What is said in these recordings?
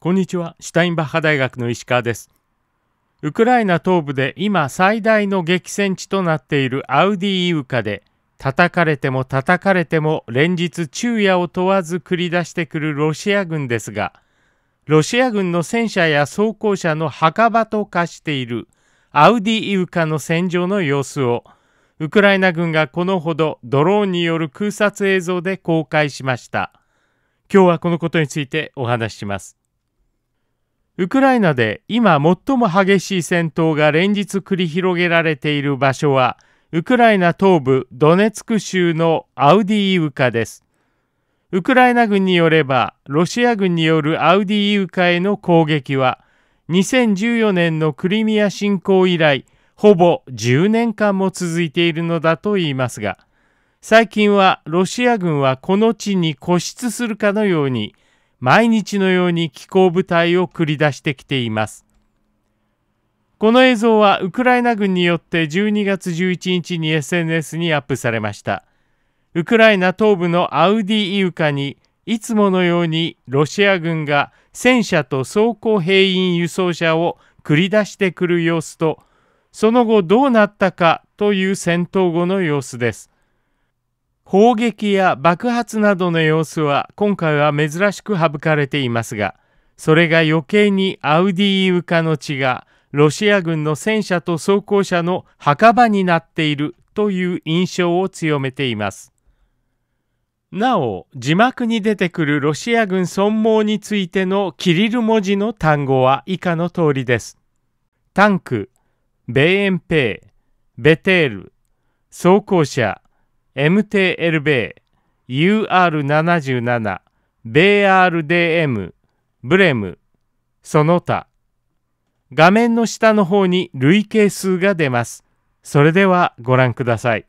こんにちは、シュタインバッハ大学の石川です。ウクライナ東部で今最大の激戦地となっているアウディイウカで、叩かれても叩かれても連日昼夜を問わず繰り出してくるロシア軍ですが、ロシア軍の戦車や装甲車の墓場と化しているアウディイウカの戦場の様子を、ウクライナ軍がこのほどドローンによる空撮映像で公開しました。今日はこのことについてお話しします。ウクライナで今最も激しい戦闘が連日繰り広げられている場所は、ウクライナ東部ドネツク州のアウディーウカです。ウクライナ軍によれば、ロシア軍によるアウディーウカへの攻撃は、2014年のクリミア侵攻以来、ほぼ10年間も続いているのだといいますが、最近はロシア軍はこの地に固執するかのように、毎日のように気候部隊を繰り出してきています。この映像はウクライナ軍によって12月11日に SNS にアップされました。ウクライナ東部のアウディイウカにいつものようにロシア軍が戦車と装甲兵員輸送車を繰り出してくる様子とその後どうなったかという戦闘後の様子です。砲撃や爆発などの様子は今回は珍しく省かれていますが、それが余計にアウディーウカの血がロシア軍の戦車と装甲車の墓場になっているという印象を強めています。なお、字幕に出てくるロシア軍損耗についてのキリル文字の単語は以下の通りです。タンク、米遠兵、ベテール、装甲車、MTLB、UR77、BRDM、ブレム、その他。画面の下の方に累計数が出ます。それではご覧ください。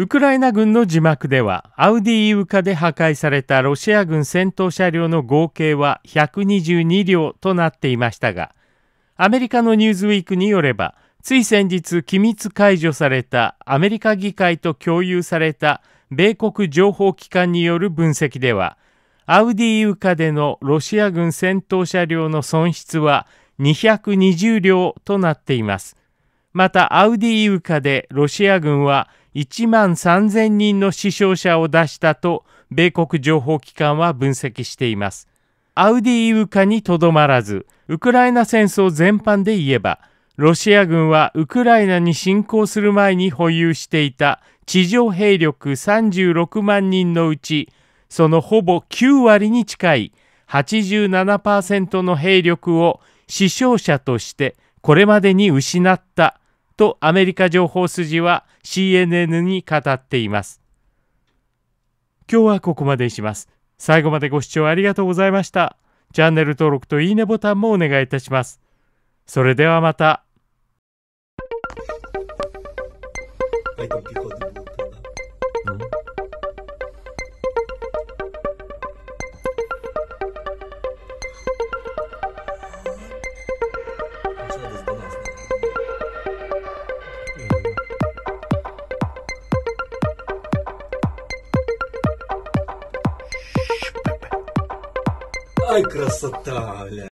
ウクライナ軍の字幕ではアウディーウカで破壊されたロシア軍戦闘車両の合計は122両となっていましたがアメリカの「ニューズウィーク」によればつい先日機密解除されたアメリカ議会と共有された米国情報機関による分析ではアウディーウカでのロシア軍戦闘車両の損失は220両となっています。またアウディーウカでロシア軍は1万3000人の死傷者を出したと米国情報機関は分析しています。アウディウカにとどまらず、ウクライナ戦争全般で言えば、ロシア軍はウクライナに侵攻する前に保有していた地上兵力36万人のうち、そのほぼ9割に近い87%の兵力を死傷者としてこれまでに失ったとアメリカ情報筋は CNN に語っています。今日はここまでにします。最後までご視聴ありがとうございました。チャンネル登録といいねボタンもお願いいたします。それではまた。Ой, красота, бля.